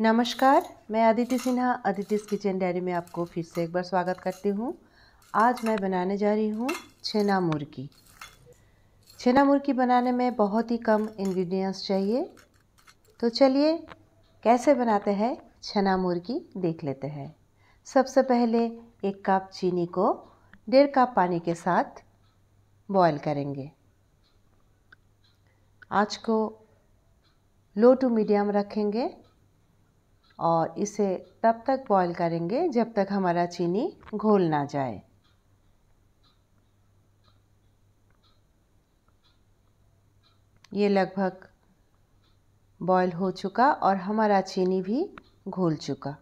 नमस्कार मैं Aditi Sinha Aditi's kitchen diary में आपको फिर से एक बार स्वागत करती हूँ आज मैं बनाने जा रही हूँ छेना मुर्गी छेना मुर्गी बनाने में बहुत ही कम इंग्रेडिएंट्स चाहिए तो चलिए कैसे बनाते हैं छेना मुर्गी देख लेते हैं सबसे पहले एक कप चीनी को डेढ़ कप पानी के साथ बॉईल करेंगे आँच को लो टू मीडियम रखेंगे और इसे तब तक बॉईल करेंगे जब तक हमारा चीनी घोल ना जाए ये लगभग बॉईल हो चुका और हमारा चीनी भी घोल चुका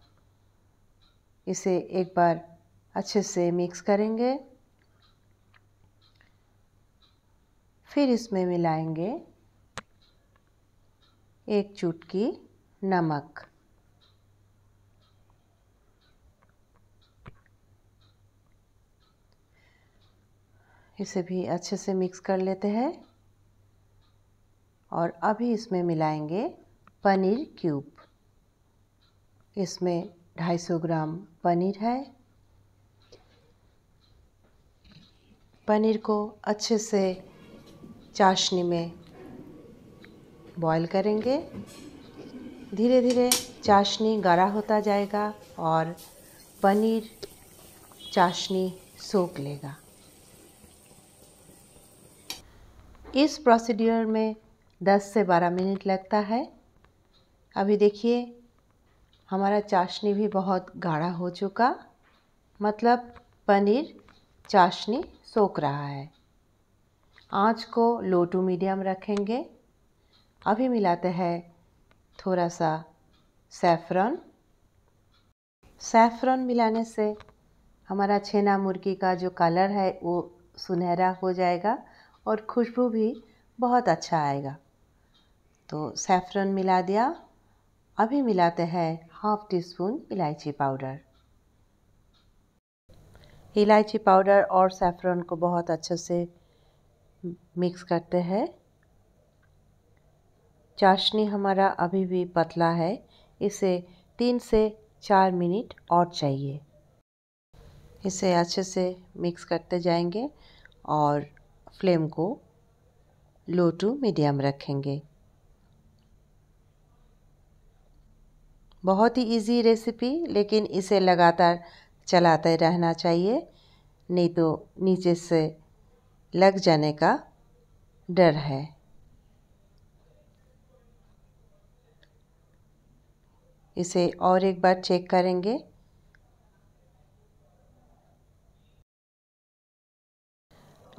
इसे एक बार अच्छे से मिक्स करेंगे फिर इसमें मिलाएंगे एक चुटकी नमक इसे भी अच्छे से मिक्स कर लेते हैं और अभी इसमें मिलाएंगे पनीर क्यूब इसमें 250 ग्राम पनीर है पनीर को अच्छे से चाशनी में बॉईल करेंगे धीरे धीरे चाशनी गाढ़ा होता जाएगा और पनीर चाशनी सोख लेगा इस प्रोसीड्यर में 10 से 12 मिनट लगता है अभी देखिए हमारा चाशनी भी बहुत गाढ़ा हो चुका मतलब पनीर चाशनी सोख रहा है आँच को लो टू मीडियम रखेंगे अभी मिलाते हैं थोड़ा सा सैफरन सैफरन मिलाने से हमारा छेना मुर्गी का जो कलर है वो सुनहरा हो जाएगा और खुशबू भी बहुत अच्छा आएगा तो सैफरन मिला दिया अभी मिलाते हैं हाफ टी स्पून इलायची पाउडर इलायची पाउडर और सैफरन को बहुत अच्छे से मिक्स करते हैं चाशनी हमारा अभी भी पतला है इसे तीन से चार मिनट और चाहिए इसे अच्छे से मिक्स करते जाएंगे और फ्लेम को लो टू मीडियम रखेंगे बहुत ही इजी रेसिपी लेकिन इसे लगातार चलाते रहना चाहिए नहीं तो नीचे से लग जाने का डर है इसे और एक बार चेक करेंगे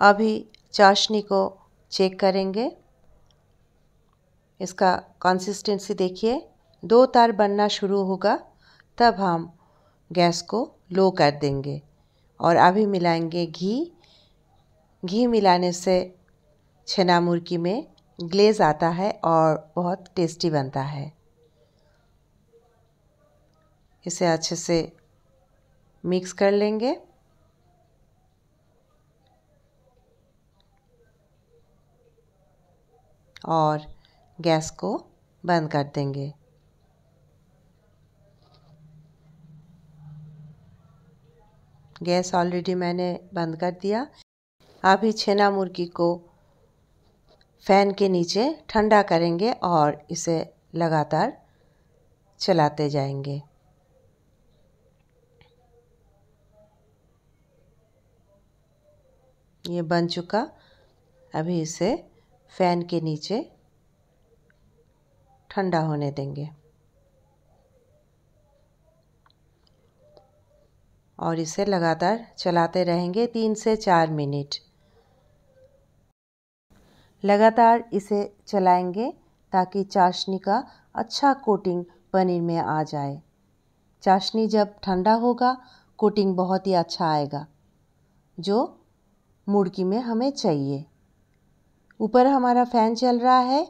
अभी चाशनी को चेक करेंगे इसका कंसिस्टेंसी देखिए दो तार बनना शुरू होगा तब हम गैस को लो कर देंगे और अभी मिलाएंगे घी घी मिलाने से छेना मुर्गी में ग्लेज आता है और बहुत टेस्टी बनता है इसे अच्छे से मिक्स कर लेंगे और गैस को बंद कर देंगे गैस ऑलरेडी मैंने बंद कर दिया अभी छेना मुर्गी को फ़ैन के नीचे ठंडा करेंगे और इसे लगातार चलाते जाएंगे ये बन चुका अभी इसे फ़ैन के नीचे ठंडा होने देंगे और इसे लगातार चलाते रहेंगे तीन से चार मिनट लगातार इसे चलाएंगे ताकि चाशनी का अच्छा कोटिंग पनीर में आ जाए चाशनी जब ठंडा होगा कोटिंग बहुत ही अच्छा आएगा जो मुर्गी में हमें चाहिए ऊपर हमारा फैन चल रहा है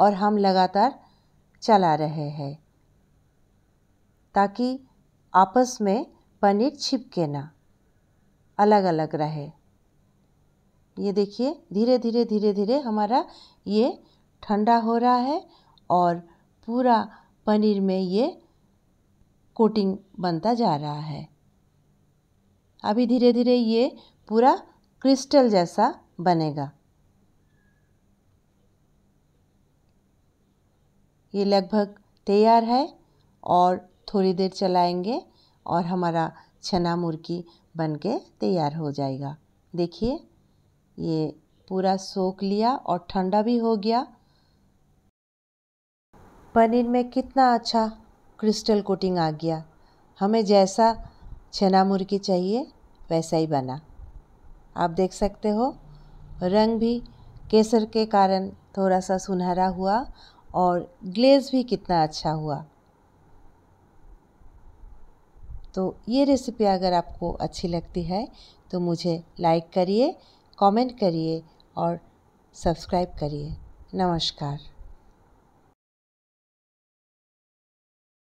और हम लगातार चला रहे हैं ताकि आपस में पनीर छिपके ना अलग अलग रहे ये देखिए धीरे धीरे धीरे धीरे हमारा ये ठंडा हो रहा है और पूरा पनीर में ये कोटिंग बनता जा रहा है अभी धीरे धीरे ये पूरा क्रिस्टल जैसा बनेगा ये लगभग तैयार है और थोड़ी देर चलाएंगे और हमारा छना मुर्गी बन के तैयार हो जाएगा देखिए ये पूरा सोख लिया और ठंडा भी हो गया पनीर में कितना अच्छा क्रिस्टल कोटिंग आ गया हमें जैसा छना मुर्गी चाहिए वैसा ही बना आप देख सकते हो रंग भी केसर के कारण थोड़ा सा सुनहरा हुआ और ग्लेज़ भी कितना अच्छा हुआ तो ये रेसिपी अगर आपको अच्छी लगती है तो मुझे लाइक करिए कमेंट करिए और सब्सक्राइब करिए नमस्कार